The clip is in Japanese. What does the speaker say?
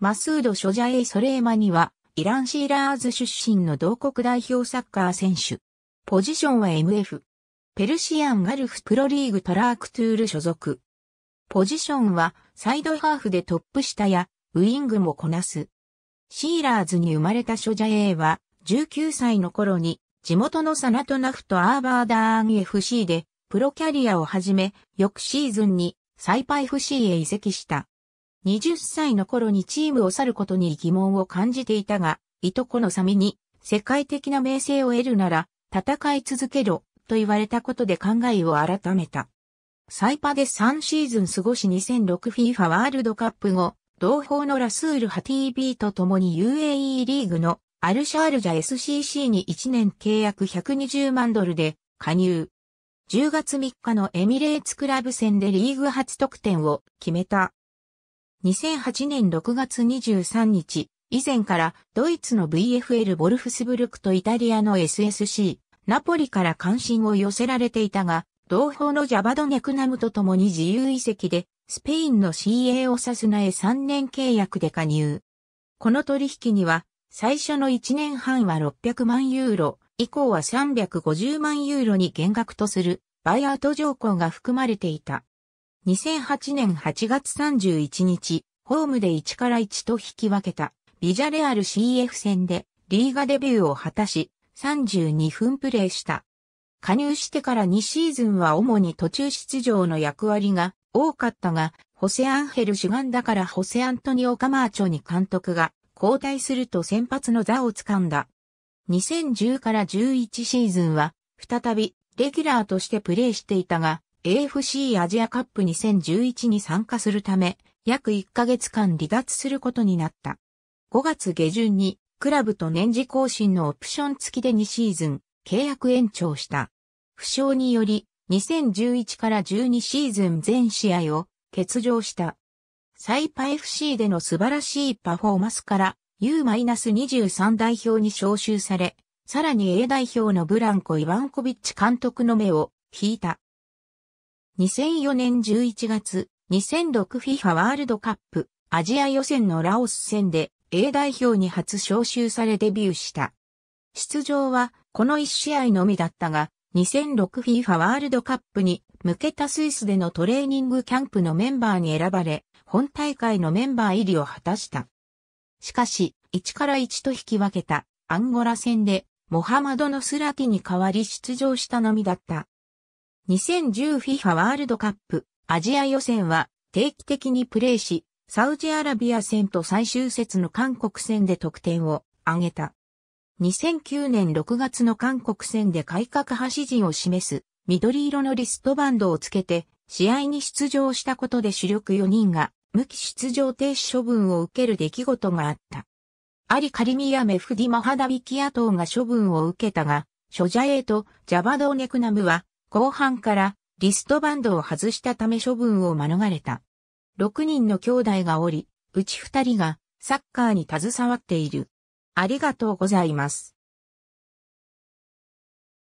マスード・ショジャエイ・ソレーマニは、イランシーラーズ出身の同国代表サッカー選手。ポジションは MF。ペルシアンガルフプロリーグトラークトゥール所属。ポジションはサイドハーフでトップ下やウイングもこなす。シーラーズに生まれたショジャエイは19歳の頃に地元のサナトナフとアーバーダーン FC でプロキャリアを始め、翌シーズンにサイパ FC へ移籍した。20歳の頃にチームを去ることに疑問を感じていたが、いとこのサミに、世界的な名声を得るなら、戦い続けろ、と言われたことで考えを改めた。サイパで3シーズン過ごし 2006FIFA ワールドカップ後、同胞のラスール・ハティービーと共に UAE リーグのアルシャールジャ SCC に1年契約120万ドルで加入。10月3日のエミレーツクラブ戦でリーグ初得点を決めた。2008年6月23日、以前からドイツの VFL ボルフスブルクとイタリアの SSC、ナポリから関心を寄せられていたが、同胞のジャバドネクナムと共に自由移籍で、スペインの CA オサスナへ3年契約で加入。この取引には、最初の1年半は600万ユーロ、以降は350万ユーロに減額とする、バイアウト条項が含まれていた。2008年8月31日、ホームで1から1と引き分けた、ビジャレアル CF 戦で、リーガデビューを果たし、32分プレーした。加入してから2シーズンは主に途中出場の役割が多かったが、ホセアンヘル主眼だからホセアントニオ・カマーチョに監督が交代すると先発の座を掴んだ。2010から11シーズンは、再びレギュラーとしてプレーしていたが、AFC アジアカップ2011に参加するため、約1ヶ月間離脱することになった。5月下旬に、クラブと年次更新のオプション付きで2シーズン、契約延長した。負傷により、2011から12シーズン全試合を欠場した。サイパ FC での素晴らしいパフォーマンスから U-23 代表に招集され、さらに A 代表のブランコ・イバンコビッチ監督の目を引いた。2004年11月、2006FIFA ワールドカップアジア予選のラオス戦で A 代表に初招集されデビューした。出場はこの1試合のみだったが、2006FIFA ワールドカップに向けたスイスでのトレーニングキャンプのメンバーに選ばれ、本大会のメンバー入りを果たした。しかし、1から1と引き分けたアンゴラ戦で、モハマドのスラティに代わり出場したのみだった。2010FIFA ワールドカップアジア予選は定期的にプレーし、サウジアラビア戦と最終節の韓国戦で得点を挙げた。2009年6月の韓国戦で改革派指示を示す緑色のリストバンドをつけて試合に出場したことで主力4人が無期出場停止処分を受ける出来事があった。アリ・カリミアメフディ・マハダビキア等が処分を受けたが、ショジャエとジャバドーネクナムは後半からリストバンドを外したため処分を免れた。6人の兄弟がおり、うち2人がサッカーに携わっている。ありがとうございます。